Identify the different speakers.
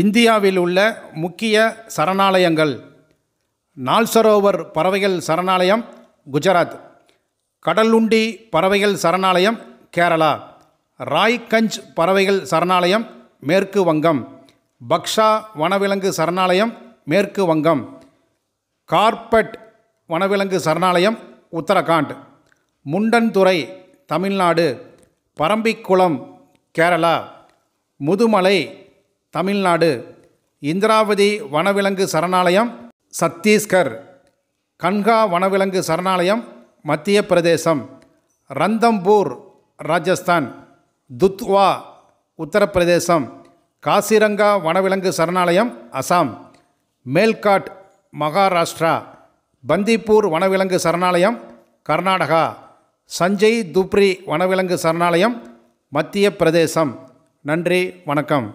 Speaker 1: இந்தியாவில் உள்ள முக்கிய சரணாலயங்கள் நால்சரோவர் பறவைகள் சரணாலயம் குஜராத் கடலுண்டி பறவைகள் சரணாலயம் கேரளா ராய்கஞ்ச் பறவைகள் சரணாலயம் மேற்கு வங்கம் பக்ஷா வனவிலங்கு சரணாலயம் மேற்கு வங்கம் கார்பட் வனவிலங்கு சரணாலயம் உத்தரகாண்ட் முண்டன்துறை தமிழ்நாடு பரம்பிக்குளம் கேரளா முதுமலை தமிழ்நாடு இந்திராவதி வனவிலங்கு சரணாலயம் சத்தீஸ்கர் கன்கா வனவிலங்கு சரணாலயம் மத்திய பிரதேசம் ரந்தம்பூர் ராஜஸ்தான் துத்வா உத்தரப்பிரதேசம் காசிரங்கா வனவிலங்கு சரணாலயம் அசாம் மேல்காட் மகாராஷ்டிரா பந்திப்பூர் வனவிலங்கு சரணாலயம் கர்நாடகா சஞ்சய் துப்ரி வனவிலங்கு சரணாலயம் மத்திய பிரதேசம் நன்றி வணக்கம்